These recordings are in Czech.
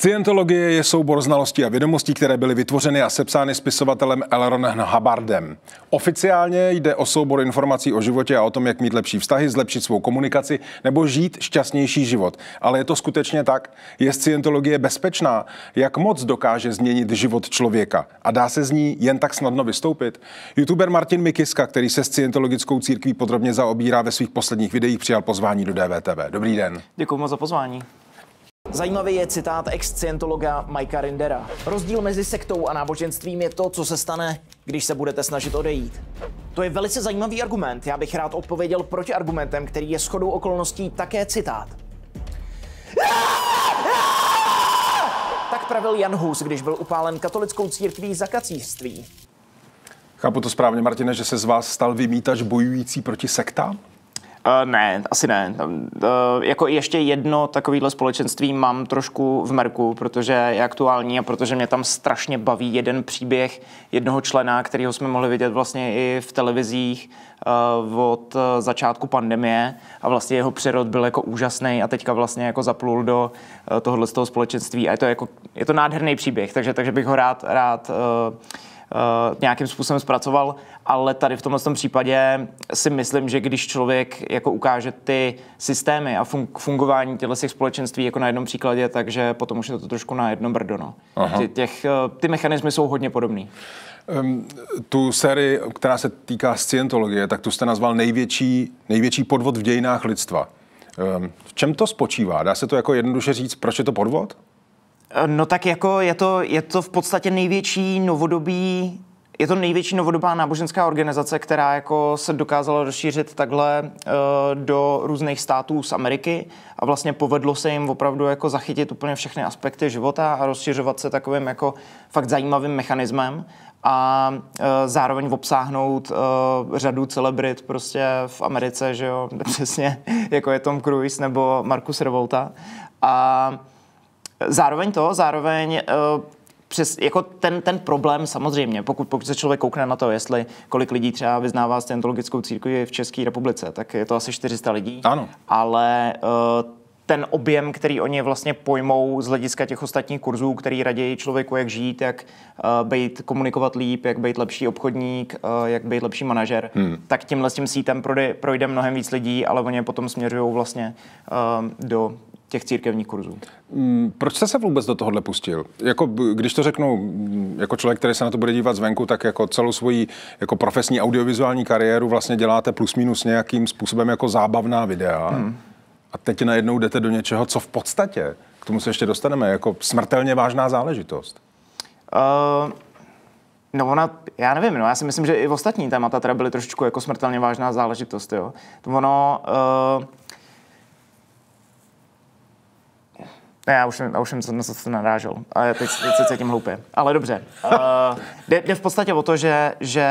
Scientologie je soubor znalostí a vědomostí, které byly vytvořeny a sepsány spisovatelem Elron Habardem. Oficiálně jde o soubor informací o životě a o tom, jak mít lepší vztahy, zlepšit svou komunikaci nebo žít šťastnější život. Ale je to skutečně tak? Je scientologie bezpečná? Jak moc dokáže změnit život člověka? A dá se z ní jen tak snadno vystoupit? Youtuber Martin Mikiska, který se scientologickou církví podrobně zaobírá ve svých posledních videích, přijal pozvání do DVTV. Dobrý den. Děkuji moc za pozvání. Zajímavý je citát ex Mikea Rindera. Rozdíl mezi sektou a náboženstvím je to, co se stane, když se budete snažit odejít. To je velice zajímavý argument. Já bych rád odpověděl proti argumentem, který je shodou okolností také citát. Tak pravil Jan Hus, když byl upálen katolickou církví za kacířství. Chápu to správně, Martine, že se z vás stal vymítač bojující proti sektám? Uh, ne, asi ne. Uh, jako ještě jedno takovéhle společenství mám trošku v merku, protože je aktuální a protože mě tam strašně baví jeden příběh jednoho člena, kterého jsme mohli vidět vlastně i v televizích uh, od začátku pandemie a vlastně jeho přirod byl jako úžasný a teďka vlastně jako zaplul do tohohle z toho společenství a je to jako, je to nádherný příběh, takže, takže bych ho rád, rád uh, Eh, nějakým způsobem zpracoval, ale tady v tomhle tom případě si myslím, že když člověk jako ukáže ty systémy a fun- fungování těchto společenství jako na jednom příkladě, takže potom už je to trošku na jedno brdo. No. Ty, těch, eh, ty mechanismy jsou hodně podobný. Um, tu sérii, která se týká scientologie, tak tu jste nazval největší, největší podvod v dějinách lidstva. Um, v čem to spočívá? Dá se to jako jednoduše říct, proč je to podvod? No tak jako je to, je to v podstatě největší novodobý je to největší novodobá náboženská organizace, která jako se dokázala rozšířit takhle eh, do různých států z Ameriky a vlastně povedlo se jim opravdu jako zachytit úplně všechny aspekty života a rozšiřovat se takovým jako fakt zajímavým mechanismem a eh, zároveň obsáhnout eh, řadu celebrit prostě v Americe, že jo, přesně jako je Tom Cruise nebo Markus Revolta a Zároveň to, zároveň eh, přes, jako ten, ten problém samozřejmě, pokud, pokud se člověk koukne na to, jestli kolik lidí třeba vyznává stentologickou církvi v České republice, tak je to asi 400 lidí. Ano. Ale uh, ten objem, který oni vlastně pojmou z hlediska těch ostatních kurzů, který raději člověku, jak žít, jak uh, eh, být komunikovat líp, jak být lepší obchodník, uh, jak být lepší manažer, hmm. tak tímhle s tím sítem projde, projde mnohem víc lidí, ale oni potom směřují vlastně uh, do těch církevních kurzů. Mm, proč jste se vůbec do tohohle pustil? Jako, když to řeknu mm, jako člověk, který se na to bude dívat zvenku, tak jako celou svoji jako profesní audiovizuální kariéru vlastně děláte plus minus nějakým způsobem jako zábavná videa. Hmm. A teď najednou jdete do něčeho, co v podstatě, k tomu se ještě dostaneme, jako smrtelně vážná záležitost. Uh... No ona, já nevím, no, já si myslím, že i ostatní témata teda byly trošičku jako smrtelně vážná záležitost, jo. To ono, uh, Ne, já už, já už jsem na co se narážel. A teď, teď se cítím hloupě. Ale dobře. Uh, jde, jde v podstatě o to, že, že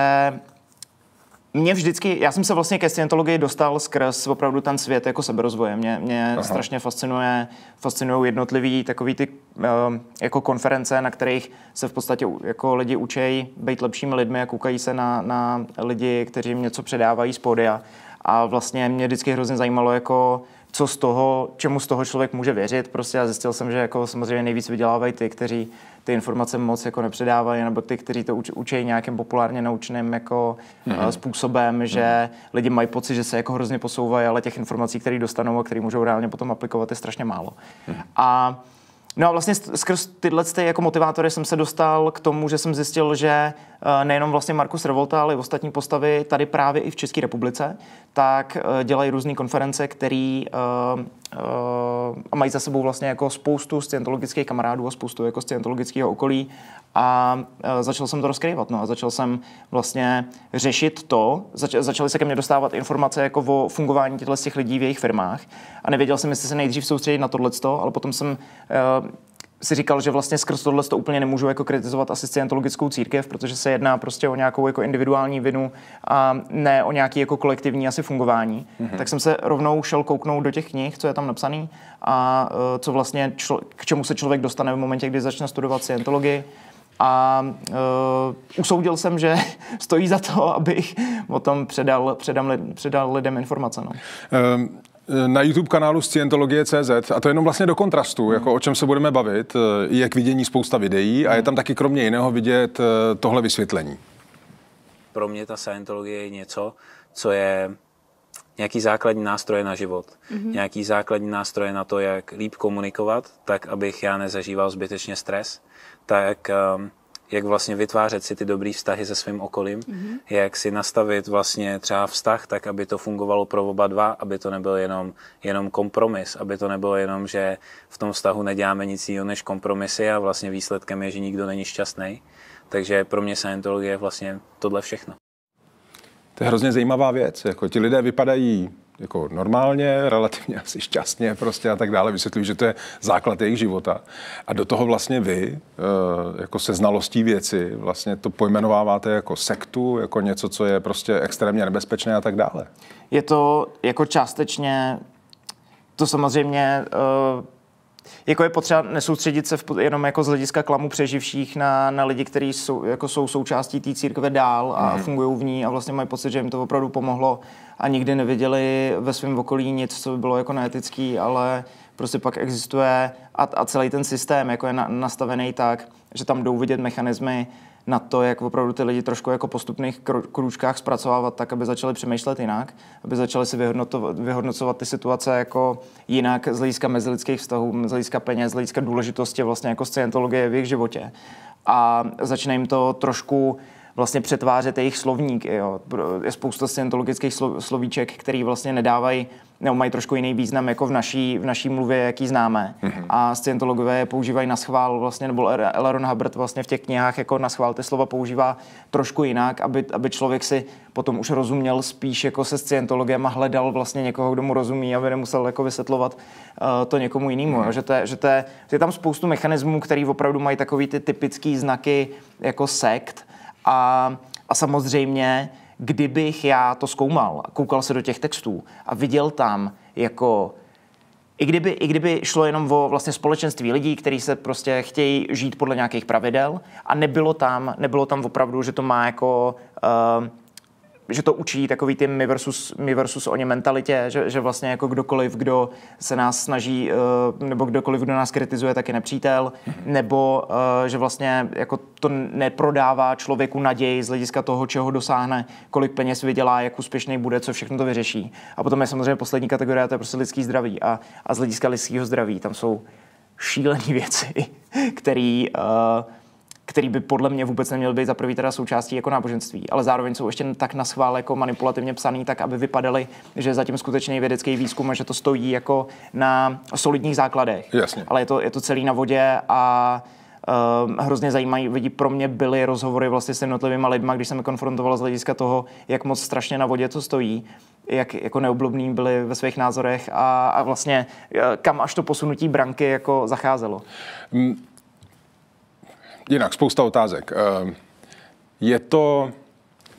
mě vždycky, já jsem se vlastně ke scientologii dostal skrz opravdu ten svět jako seberozvoje. Mě, mě strašně fascinuje, fascinují jednotlivý takový ty uh, jako konference, na kterých se v podstatě jako lidi učejí být lepšími lidmi a koukají se na, na lidi, kteří jim něco předávají z pódia. A vlastně mě vždycky hrozně zajímalo jako co z toho, čemu z toho člověk může věřit. Prostě já zjistil jsem, že jako samozřejmě nejvíc vydělávají ty, kteří ty informace moc jako nepředávají, nebo ty, kteří to uč, učí nějakým populárně naučným jako mm-hmm. způsobem, že mm-hmm. lidi mají pocit, že se jako hrozně posouvají, ale těch informací, které dostanou a které můžou reálně potom aplikovat, je strašně málo. Mm-hmm. A No a vlastně skrz tyhle ty jako motivátory jsem se dostal k tomu, že jsem zjistil, že eh, nejenom vlastně Markus Revolta, ale i ostatní postavy tady právě i v České republice, tak eh, dělají různé konference, které eh, Eh, a mají za sebou vlastně jako spoustu scientologických kamarádů a spoustu jako scientologického okolí a eh, začal jsem to rozkryvat, no a začal jsem vlastně řešit to, zač- začaly se ke mně dostávat informace jako o fungování těchto těch lidí v jejich firmách a nevěděl jsem, jestli se nejdřív soustředit na tohleto, ale potom jsem eh, si říkal, že vlastně skrz tohle to úplně nemůžu jako kritizovat asi scientologickou církev, protože se jedná prostě o nějakou jako individuální vinu a ne o nějaký jako kolektivní asi fungování. Mm-hmm. Tak jsem se rovnou šel kouknout do těch knih, co je tam napsaný a eh, co vlastně člo, k čemu se člověk dostane v momentě, kdy začne studovat scientologii. A uh, usoudil jsem, že stojí za to, abych o tom předal, předal, předal lidem informace. No. Um Eh, na YouTube kanálu Scientologie.cz a to jenom vlastně do kontrastu, jako o čem se budeme bavit, eh, je k vidění spousta videí a je tam taky kromě jiného vidět eh, tohle vysvětlení. Pro mě ta Scientologie je něco, co je nějaký základní nástroje na život, mm-hmm. nějaký základní nástroje na to, jak líp komunikovat, tak abych já nezažíval zbytečně stres, tak um, jak vlastně vytvářet si ty dobrý vztahy se svým okolím, mm-hmm. jak si nastavit vlastně třeba vztah tak, aby to fungovalo pro oba dva, aby to nebyl jenom, jenom kompromis, aby to nebylo jenom, že v tom vztahu neděláme nic jiného než kompromisy a vlastně výsledkem je, že nikdo není šťastný. Takže pro mě Scientology je vlastně tohle všechno. To je hrozně zajímavá věc. Jako ti lidé vypadají jako normálně, relativně asi šťastně prostě a tak dále. Vysvětlují, že to je základ jejich života. A do toho vlastně vy, eh, jako se znalostí věci, vlastně to pojmenováváte jako sektu, jako něco, co je prostě extrémně nebezpečné a tak dále. Je to jako částečně, to samozřejmě eh, jako je potřeba nesoustředit se v, jenom jako z hlediska klamu přeživších na, na lidi, kteří jsou, jako jsou součástí té církve dál a mm. fungují v ní a vlastně mají pocit, že jim to opravdu pomohlo a nikdy neviděli ve svém okolí nic, co by bylo jako neetický, ale prostě pak existuje a, a celý ten systém jako je na, nastavený tak, že tam jdou vidět mechanismy, na to, jak opravdu ty lidi trošku jako postupných krůčkách zpracovávat tak, aby začali přemýšlet jinak, aby začali si vyhodnocovat ty situace jako jinak z hlediska mezilidských vztahů, z hlediska peněz, z hlediska důležitosti vlastně jako scientologie v jejich životě. A začne jim to trošku vlastně přetvářet jejich slovník. Jo. Je spousta scientologických slo, slovíček, který vlastně nedávají nebo mají trošku jiný význam jako v naší, v naší mluvě, jaký známe. Mm-hmm. A scientologové používají na schvál, vlastně, nebo Elaron Hubbard vlastně v těch knihách jako na schvál ty slova používá trošku jinak, aby, aby člověk si potom už rozuměl spíš jako se scientologem a hledal vlastně někoho, kdo mu rozumí, aby nemusel jako vysvětlovat uh, to někomu jinému. Mm-hmm. Že, to je, že, to je, že je tam spoustu mechanismů, který opravdu mají takový ty typické znaky jako sekt, a, a samozřejmě, kdybych já to zkoumal, koukal se do těch textů a viděl tam jako i kdyby, I kdyby šlo jenom o vlastně společenství lidí, kteří se prostě chtějí žít podle nějakých pravidel a nebylo tam, nebylo tam opravdu, že to má jako uh, že to učí takový ty my versus, my versus oni mentalitě, že, že vlastně jako kdokoliv, kdo se nás snaží, eh, nebo kdokoliv, kdo nás kritizuje, tak je nepřítel, nebo eh, že vlastně jako to neprodává člověku naději z hlediska toho, čeho dosáhne, kolik peněz vydělá, jak úspěšný bude, co všechno to vyřeší. A potom je samozřejmě poslední kategorie, to je prostě lidský zdraví. A, a z hlediska lidského zdraví tam jsou šílené věci, které uh, eh, který by podle mě vůbec neměl být za prvý teda součástí jako náboženství, ale zároveň jsou ještě tak na schvál jako manipulativně psaný, tak aby vypadaly, že zatím skutečně vědecký výzkum a že to stojí jako na solidních základech. Jasně. Ale je to, je to celý na vodě a Uh, hrozně zajímají Vidí Pro mě byly rozhovory vlastně s jednotlivými lidmi, když jsem je konfrontoval z hlediska toho, jak moc strašně na vodě to stojí, jak jako neoblubný byli ve svých názorech a, a vlastně e, kam až to posunutí branky jako zacházelo. Mm. Jinak spousta otázek. Ehm, je to,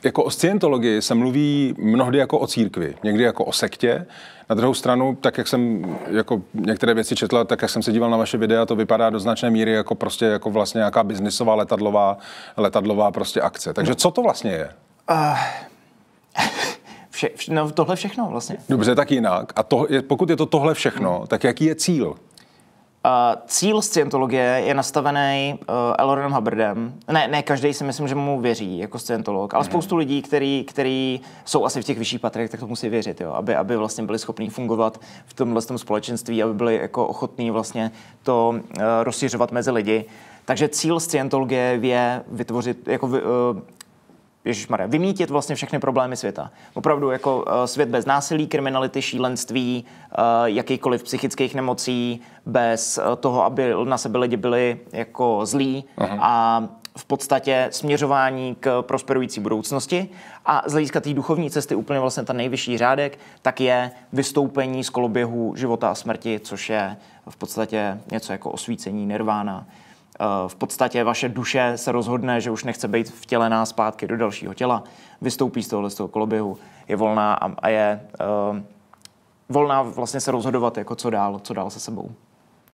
jako o scientologii se mluví mnohdy jako o církvi, někdy jako o sektě. Na druhou stranu, tak jak jsem jako některé věci četla, tak jak jsem se díval na vaše videa, to vypadá do značné míry jako prostě jako vlastně nějaká biznisová letadlová, letadlová prostě akce. Takže co to vlastně je? Uh, vše, vše, no, tohle všechno vlastně. Dobře, tak jinak. A to, pokud je to tohle všechno, tak jaký je cíl? Cíl Scientologie je nastavený eh, Elorem Hubbardem. Ne, ne každý si myslím, že mu věří jako Scientolog, ale mm-hmm. spoustu lidí, který, který jsou asi v těch vyšších patrech, tak to musí věřit, jo, aby, aby vlastně byli schopní fungovat v tomhle tom společenství, aby byli jako ochotní vlastně to eh, rozšiřovat mezi lidi. Takže cíl Scientologie je vytvořit, jako uh, Maria, vymítit vlastně všechny problémy světa. Opravdu jako eh, svět bez násilí, kriminality, šílenství, eh, jakýkoliv psychických nemocí, bez eh, toho, aby na sebe lidi byli jako zlí Aha. Mhm. a v podstatě směřování k prosperující budoucnosti a z hlediska té duchovní cesty úplně vlastně ten nejvyšší řádek, tak je vystoupení z koloběhu života a smrti, což je v podstatě něco jako osvícení nirvána. Eh, v podstatě vaše duše se rozhodne, že už nechce být vtělená zpátky do dalšího těla, vystoupí z tohohle z toho koloběhu, je volná a, a je uh, volná vlastně se rozhodovat, jako co dál, co dál se sebou.